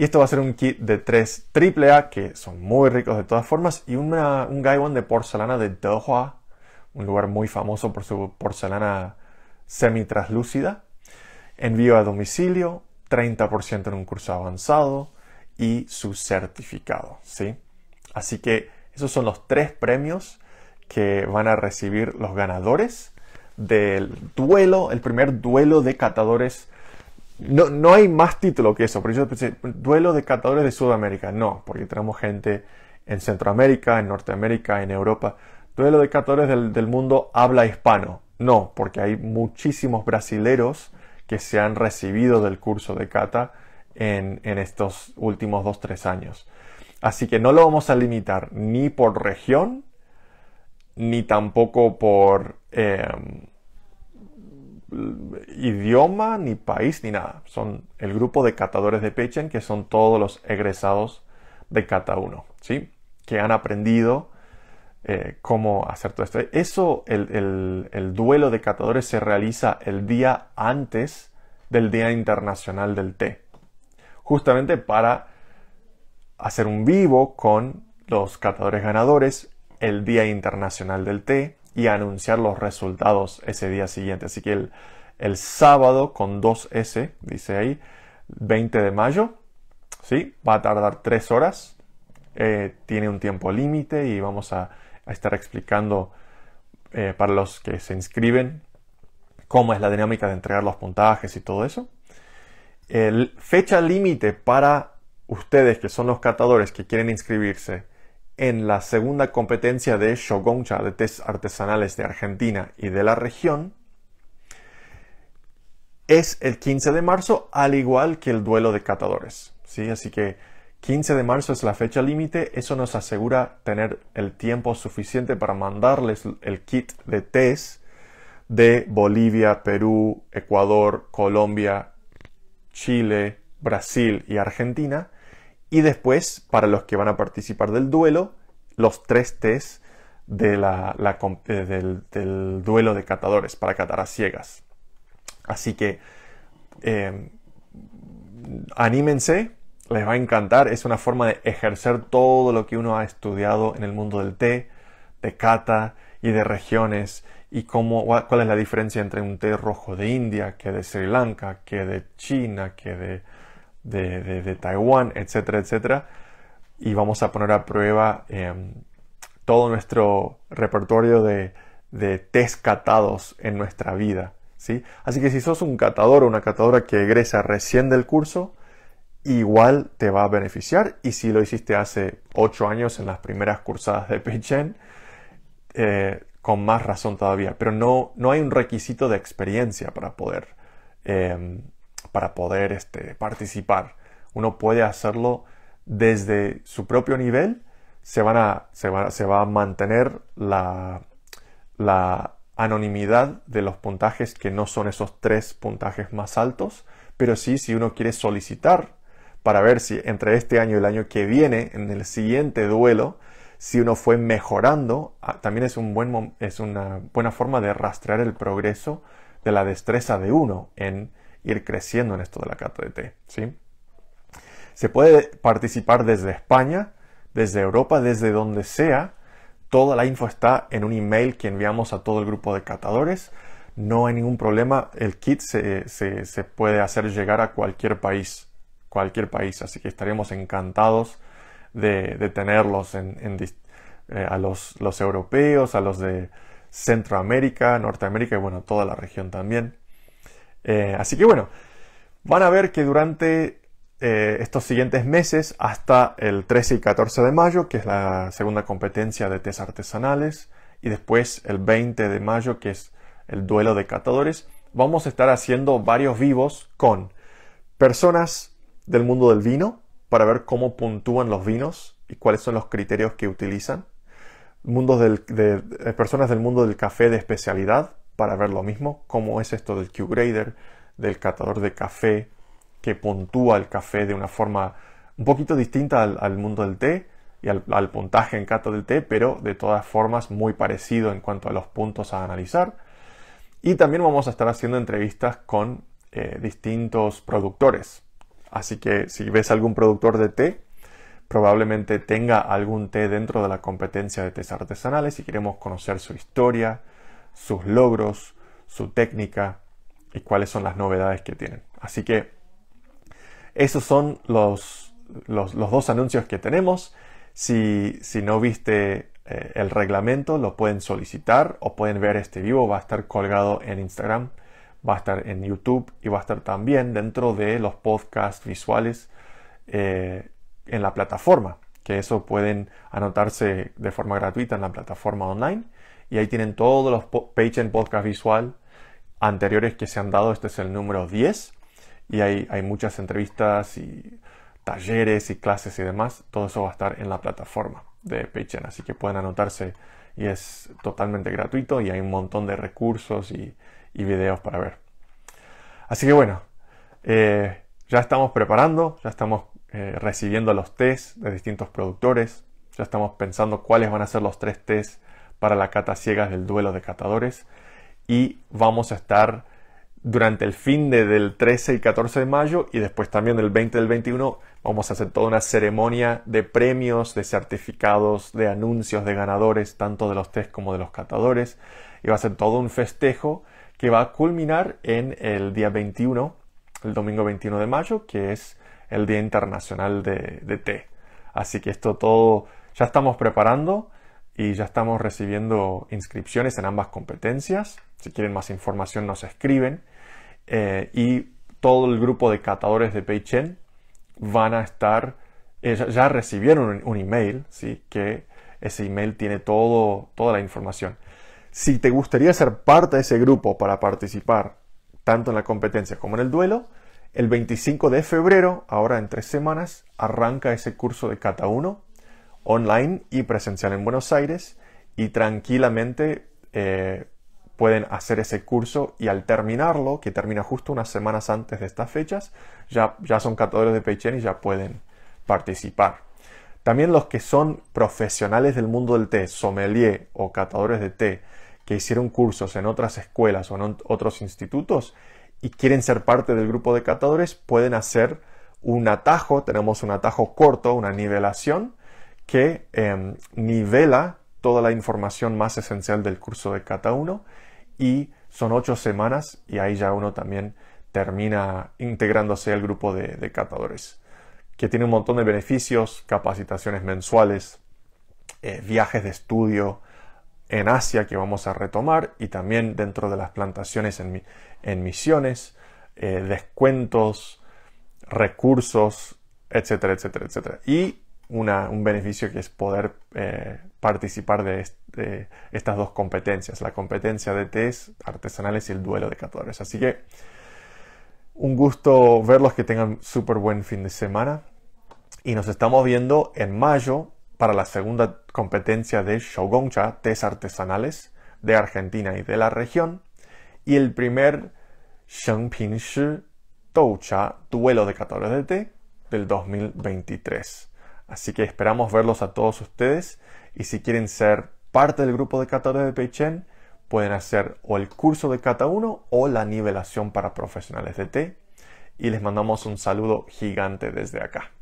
Y esto va a ser un kit de 3 AAA, que son muy ricos de todas formas, y un gaiwan de porcelana de Dehua, un lugar muy famoso por su porcelana semi-traslúcida. Envío a domicilio, 30% en un curso avanzado y su certificado, ¿sí? Así que esos son los tres premios que van a recibir los ganadores del duelo, el primer duelo de catadores no, no hay más título que eso, pero yo pensé, duelo de catadores de Sudamérica, no, porque tenemos gente en Centroamérica, en Norteamérica, en Europa. Duelo de catadores del, mundo habla hispano, no, porque hay muchísimos brasileros que se han recibido del curso de cata en, estos últimos 2-3 años. Así que no lo vamos a limitar ni por región, ni tampoco por, eh, idioma, ni país, ni nada. Son el grupo de catadores de Pechen, que son todos los egresados de Cata 1, ¿sí? Que han aprendido eh, cómo hacer todo esto. Eso, el duelo de catadores se realiza el día antes del Día Internacional del Té. Justamente para hacer un vivo con los catadores ganadores el Día Internacional del Té y anunciar los resultados ese día siguiente. Así que el, sábado con 2S, dice ahí, 20 de mayo, ¿sí? va a tardar 3 horas, eh, tiene un tiempo límite y vamos a, estar explicando eh, para los que se inscriben cómo es la dinámica de entregar los puntajes y todo eso. El fecha límite para ustedes que son los catadores que quieren inscribirse en la segunda competencia de Shoguncha de test artesanales de Argentina y de la región es el 15 de marzo, al igual que el duelo de catadores. ¿sí? Así que 15 de marzo es la fecha límite, eso nos asegura tener el tiempo suficiente para mandarles el kit de test de Bolivia, Perú, Ecuador, Colombia, Chile, Brasil y Argentina y después, para los que van a participar del duelo, los tres test de la, eh, del, duelo de catadores para catar a ciegas. Así que em, anímense, les va a encantar. Es una forma de ejercer todo lo que uno ha estudiado en el mundo del té, de cata y de regiones y cuál es la diferencia entre un té rojo de India, que de Sri Lanka, que de China, que de de, Taiwán, etcétera, etcétera. Y vamos a poner a prueba em, todo nuestro repertorio de, de test catados en nuestra vida. ¿sí? Así que si sos un catador o una catadora que egresa recién del curso, igual te va a beneficiar. Y si lo hiciste hace ocho años en las primeras cursadas de pechen eh, con más razón todavía. Pero no, no hay un requisito de experiencia para poder em, para poder este, participar. Uno puede hacerlo desde su propio nivel, se, se, va, a mantener la, la anonimidad de los puntajes que no son esos tres puntajes más altos, pero sí si uno quiere solicitar para ver si entre este año y el año que viene, en el siguiente duelo, si uno fue mejorando, ah, también es, un buen, es una buena forma de rastrear el progreso de la destreza de uno en ir creciendo en esto de la cata de té. ¿sí? Se puede participar desde España, desde Europa, desde donde sea. Toda la info está en un email que enviamos a todo el grupo de catadores. No hay ningún problema, el kit se, puede hacer llegar a cualquier país, cualquier país, así que estaremos encantados de, tenerlos en, eh, a los, los europeos, a los de Centroamérica, Norteamérica y bueno, toda la región también. Eh, así que bueno, van a ver que durante eh, estos siguientes meses, hasta el 13 y 14 de mayo, que es la segunda competencia de test artesanales, y después el 20 de mayo, que es el duelo de catadores, vamos a estar haciendo varios vivos con personas del mundo del vino, para ver cómo puntúan los vinos y cuáles son los criterios que utilizan. Mundos de, eh, personas del mundo del café de especialidad para ver lo mismo, cómo es esto del Q-Grader, del catador de café, que puntúa el café de una forma un poquito distinta al, mundo del té y al, puntaje en cata del té, pero de todas formas muy parecido en cuanto a los puntos a analizar. Y también vamos a estar haciendo entrevistas con eh, distintos productores. Así que si ves algún productor de té, probablemente tenga algún té dentro de la competencia de tés artesanales y queremos conocer su historia, sus logros, su técnica y cuáles son las novedades que tienen. Así que esos son los, dos anuncios que tenemos. Si, no viste eh, el reglamento, lo pueden solicitar o pueden ver este vivo. Va a estar colgado en Instagram, va a estar en YouTube y va a estar también dentro de los podcasts visuales eh, en la plataforma. Que eso pueden anotarse de forma gratuita en la plataforma online y ahí tienen todos los PageN Podcast Visual anteriores que se han dado. Este es el número 10 y hay muchas entrevistas y talleres y clases y demás. Todo eso va a estar en la plataforma de PageN, así que pueden anotarse y es totalmente gratuito y hay un montón de recursos y, videos para ver. Así que bueno, eh, ya estamos preparando, ya estamos eh, recibiendo los test de distintos productores, ya estamos pensando cuáles van a ser los tres test para la cata ciegas del duelo de catadores y vamos a estar durante el fin de, del 13 y 14 de mayo y después también del 20 del 21 vamos a hacer toda una ceremonia de premios, de certificados, de anuncios de ganadores, tanto de los test como de los catadores y va a ser todo un festejo que va a culminar en el día 21, el domingo 21 de mayo, que es el Día Internacional de, de Té. Así que esto todo ya estamos preparando y ya estamos recibiendo inscripciones en ambas competencias. Si quieren más información nos escriben. Eh, y todo el grupo de catadores de Peichen van a estar, eh, ya, recibieron un, email, ¿sí? que ese email tiene todo, toda la información. Si te gustaría ser parte de ese grupo para participar tanto en la competencia como en el duelo, el 25 de febrero, ahora en tres semanas, arranca ese curso de Cata 1 online y presencial en Buenos Aires y tranquilamente eh, pueden hacer ese curso y al terminarlo, que termina justo unas semanas antes de estas fechas, ya, ya son catadores de Chen y ya pueden participar. También los que son profesionales del mundo del té, sommelier o catadores de té, que hicieron cursos en otras escuelas o en otros institutos y quieren ser parte del grupo de catadores, pueden hacer un atajo, tenemos un atajo corto, una nivelación, que em, nivela toda la información más esencial del curso de cata uno y son ocho semanas y ahí ya uno también termina integrándose al grupo de, catadores, que tiene un montón de beneficios, capacitaciones mensuales, eh, viajes de estudio en Asia que vamos a retomar y también dentro de las plantaciones en, en misiones, eh, descuentos, recursos, etcétera, etcétera, etcétera. Y un beneficio que es poder eh, participar de, estas dos competencias, la competencia de test artesanales y el duelo de catadores. Así que un gusto verlos, que tengan súper buen fin de semana y nos estamos viendo en mayo para la segunda competencia de Cha, test artesanales de Argentina y de la región, y el primer Shengping Shi Cha, duelo de catadores de té del 2023. Así que esperamos verlos a todos ustedes y si quieren ser parte del grupo de catadores de Chen, pueden hacer o el curso de Cata 1 o la nivelación para profesionales de T. Y les mandamos un saludo gigante desde acá.